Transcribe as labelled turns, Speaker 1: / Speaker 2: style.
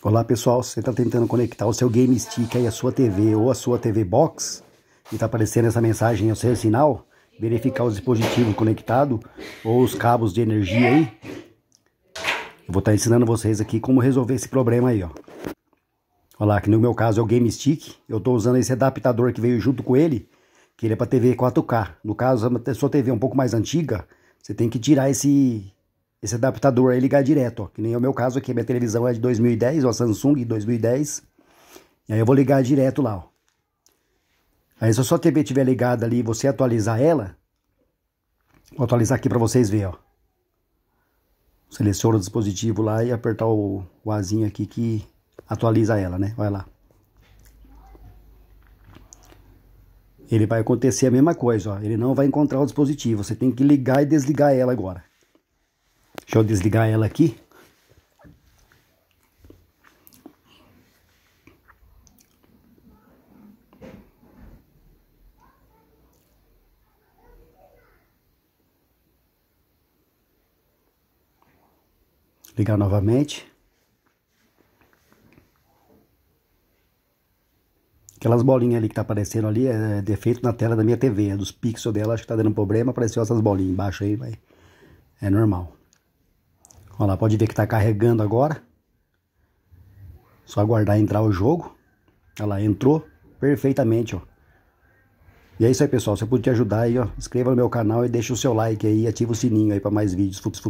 Speaker 1: Olá pessoal, você está tentando conectar o seu Game Stick aí à sua TV ou à sua TV Box e está aparecendo essa mensagem ao seu sinal, verificar os dispositivos conectados ou os cabos de energia aí. Eu vou estar tá ensinando vocês aqui como resolver esse problema aí, ó. Olha lá, que no meu caso é o Game Stick, eu estou usando esse adaptador que veio junto com ele, que ele é para TV 4K. No caso, é a sua TV é um pouco mais antiga, você tem que tirar esse esse adaptador aí ligar direto, ó, que nem é o meu caso aqui, minha televisão é de 2010, ó, Samsung de 2010, e aí eu vou ligar direto lá, ó. Aí se a sua TV estiver ligada ali e você atualizar ela, vou atualizar aqui para vocês verem, ó. Seleciona o dispositivo lá e apertar o, o azinho aqui que atualiza ela, né? Vai lá. Ele vai acontecer a mesma coisa, ó. Ele não vai encontrar o dispositivo, você tem que ligar e desligar ela agora.
Speaker 2: Deixa eu desligar ela aqui.
Speaker 1: Ligar novamente. Aquelas bolinhas ali que tá aparecendo ali é, é defeito na tela da minha TV, é dos pixels dela, acho que tá dando problema, apareceu essas bolinhas embaixo aí, vai. É normal. Olha lá, pode ver que está carregando agora. Só aguardar entrar o jogo. Olha lá, entrou perfeitamente, ó. E é isso aí, pessoal. Se eu puder te ajudar aí, ó, inscreva no meu canal e deixa o seu like aí, ativa o sininho aí para mais vídeos futuros.